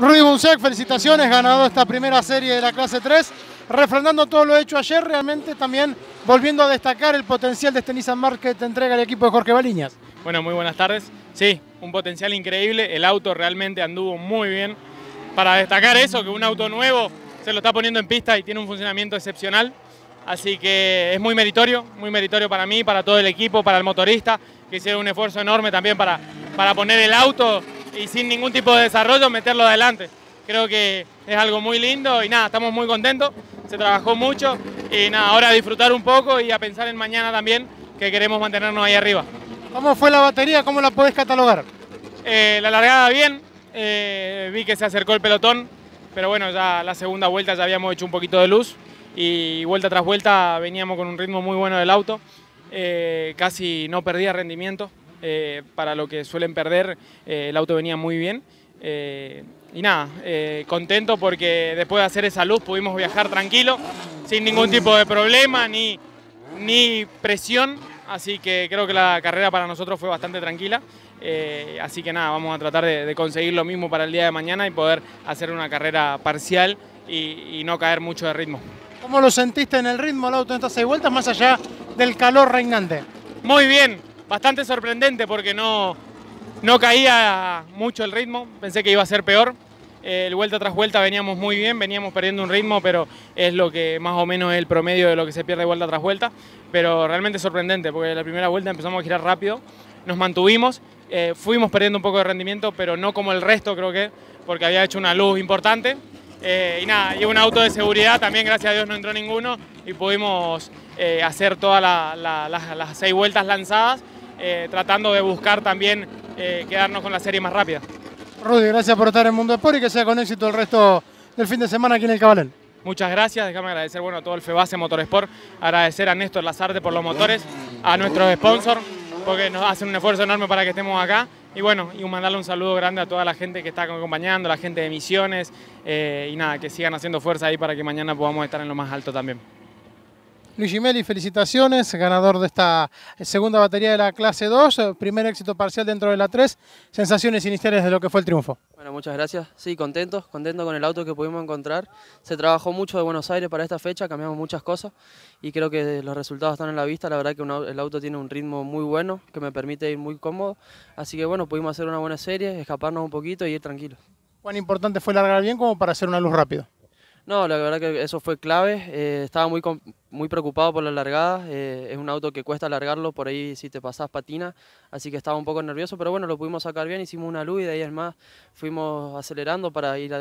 Rui Bunsek, felicitaciones, ganado esta primera serie de la clase 3. Refrendando todo lo hecho ayer, realmente también volviendo a destacar el potencial de este Nissan Market, entrega el equipo de Jorge Baliñas. Bueno, muy buenas tardes. Sí, un potencial increíble. El auto realmente anduvo muy bien. Para destacar eso, que un auto nuevo se lo está poniendo en pista y tiene un funcionamiento excepcional. Así que es muy meritorio, muy meritorio para mí, para todo el equipo, para el motorista, que hicieron un esfuerzo enorme también para, para poner el auto y sin ningún tipo de desarrollo meterlo adelante. Creo que es algo muy lindo y nada, estamos muy contentos, se trabajó mucho y nada, ahora a disfrutar un poco y a pensar en mañana también, que queremos mantenernos ahí arriba. ¿Cómo fue la batería? ¿Cómo la podés catalogar? Eh, la largada bien, eh, vi que se acercó el pelotón, pero bueno, ya la segunda vuelta ya habíamos hecho un poquito de luz y vuelta tras vuelta veníamos con un ritmo muy bueno del auto, eh, casi no perdía rendimiento, eh, para lo que suelen perder, eh, el auto venía muy bien. Eh, y nada, contento porque después de hacer esa luz pudimos viajar tranquilo, sin ningún tipo de problema ni, presión. Así que creo que la carrera para nosotros fue bastante tranquila. así que nada, vamos a tratar de, conseguir lo mismo para el día de mañana y poder hacer una carrera parcial y, y no caer mucho de ritmo. ¿Cómo lo sentiste en el ritmo el auto en estas seis vueltas, más allá del calor reinante? Muy bien, bastante sorprendente porque no, no caía mucho el ritmo, pensé que iba a ser peor. El vuelta tras vuelta veníamos muy bien, veníamos perdiendo un ritmo, pero es lo que más o menos es el promedio de lo que se pierde vuelta tras vuelta. Pero realmente sorprendente, porque la primera vuelta empezamos a girar rápido, nos mantuvimos, eh, fuimos perdiendo un poco de rendimiento, pero no como el resto creo que, porque había hecho una luz importante. Eh, y nada, y un auto de seguridad también, gracias a Dios no entró ninguno y pudimos eh, hacer todas las seis vueltas lanzadas eh, tratando de buscar también eh, quedarnos con la serie más rápida. Rudy, gracias por estar en Mundo Sport y que sea con éxito el resto del fin de semana aquí en el Cabalén. Muchas gracias, déjame agradecer bueno, a todo el FEBASE Motorsport, agradecer a Néstor Lazarte por los motores, a nuestros sponsors, porque nos hacen un esfuerzo enorme para que estemos acá. Y bueno, y mandarle un saludo grande a toda la gente que está acompañando, la gente de Misiones, eh, y nada, que sigan haciendo fuerza ahí para que mañana podamos estar en lo más alto también. Luis Meli, felicitaciones, ganador de esta eh, segunda batería de la clase 2, eh, primer éxito parcial dentro de la 3, sensaciones iniciales de lo que fue el triunfo. Bueno, muchas gracias. Sí, contentos, contento con el auto que pudimos encontrar. Se trabajó mucho de Buenos Aires para esta fecha, cambiamos muchas cosas y creo que los resultados están en la vista. La verdad que el auto tiene un ritmo muy bueno que me permite ir muy cómodo. Así que bueno, pudimos hacer una buena serie, escaparnos un poquito y ir tranquilos. ¿Cuán importante fue largar bien como para hacer una luz rápida? No, la verdad que eso fue clave. Eh, estaba muy, muy preocupado por la largada. Eh, es un auto que cuesta alargarlo, por ahí si te pasás patina. Así que estaba un poco nervioso, pero bueno, lo pudimos sacar bien. Hicimos una luz y de ahí es más, fuimos acelerando para ir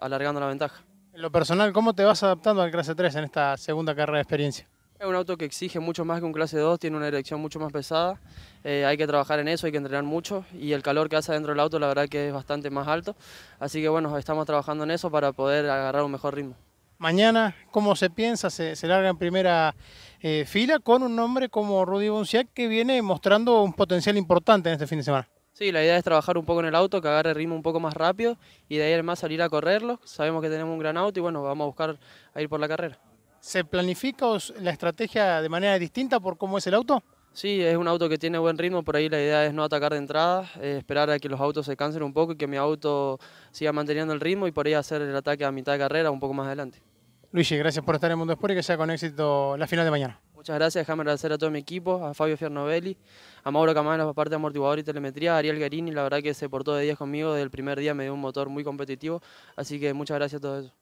alargando la ventaja. En lo personal, ¿cómo te vas adaptando al Clase 3 en esta segunda carrera de experiencia? Es un auto que exige mucho más que un clase 2, tiene una dirección mucho más pesada, eh, hay que trabajar en eso, hay que entrenar mucho y el calor que hace dentro del auto la verdad que es bastante más alto, así que bueno, estamos trabajando en eso para poder agarrar un mejor ritmo. Mañana, ¿cómo se piensa? Se, se larga en primera eh, fila con un nombre como Rudy Bonciak que viene mostrando un potencial importante en este fin de semana. Sí, la idea es trabajar un poco en el auto, que agarre ritmo un poco más rápido y de ahí además salir a correrlo. Sabemos que tenemos un gran auto y bueno, vamos a buscar a ir por la carrera. ¿Se planifica la estrategia de manera distinta por cómo es el auto? Sí, es un auto que tiene buen ritmo, por ahí la idea es no atacar de entrada, eh, esperar a que los autos se cansen un poco y que mi auto siga manteniendo el ritmo y por ahí hacer el ataque a mitad de carrera un poco más adelante. Luigi, gracias por estar en Mundo Sport y que sea con éxito la final de mañana. Muchas gracias, déjame agradecer a todo mi equipo, a Fabio Fiernovelli, a Mauro Camano por parte de amortiguador y telemetría, a Ariel Garini, la verdad que se portó de 10 conmigo, desde el primer día me dio un motor muy competitivo, así que muchas gracias a todos ellos.